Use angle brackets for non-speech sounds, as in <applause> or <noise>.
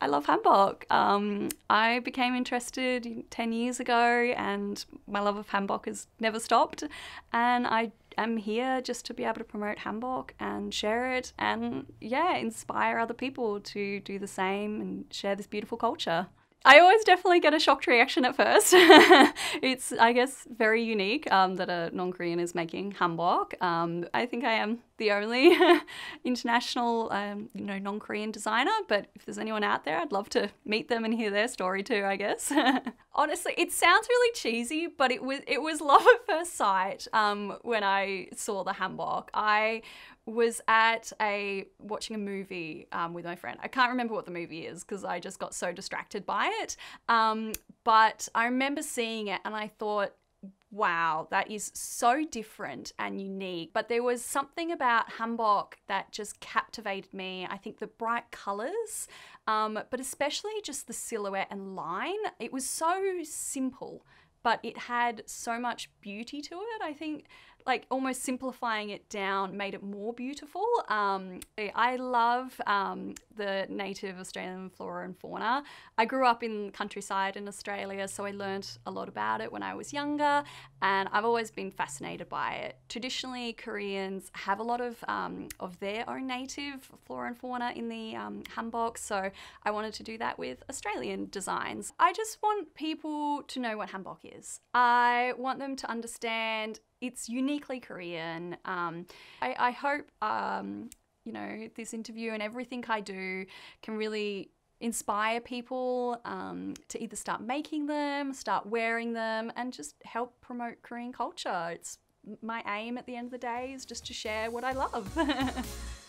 I love Hamburg. Um, I became interested 10 years ago, and my love of Hamburg has never stopped. And I am here just to be able to promote Hamburg and share it and, yeah, inspire other people to do the same and share this beautiful culture. I always definitely get a shocked reaction at first. <laughs> it's, I guess, very unique um, that a non-Korean is making hanbok. Um, I think I am the only <laughs> international, um, you know, non-Korean designer, but if there's anyone out there, I'd love to meet them and hear their story too, I guess. <laughs> honestly, it sounds really cheesy, but it was it was <laughs> love at first sight. Um, when I saw the hammock I was at a watching a movie um, with my friend. I can't remember what the movie is because I just got so distracted by it. Um, but I remember seeing it and I thought wow, that is so different and unique. But there was something about Hamburg that just captivated me. I think the bright colors, um, but especially just the silhouette and line. It was so simple, but it had so much beauty to it. I think like almost simplifying it down made it more beautiful. Um, I love um, the native Australian flora and fauna. I grew up in countryside in Australia, so I learned a lot about it when I was younger, and I've always been fascinated by it. Traditionally, Koreans have a lot of um, of their own native flora and fauna in the um, hanbok, so I wanted to do that with Australian designs. I just want people to know what hanbok is. I want them to understand it's uniquely Korean. Um, I, I, hope, um, you know, this interview and everything I do can really inspire people um, to either start making them, start wearing them, and just help promote Korean culture. It's my aim at the end of the day is just to share what I love. <laughs>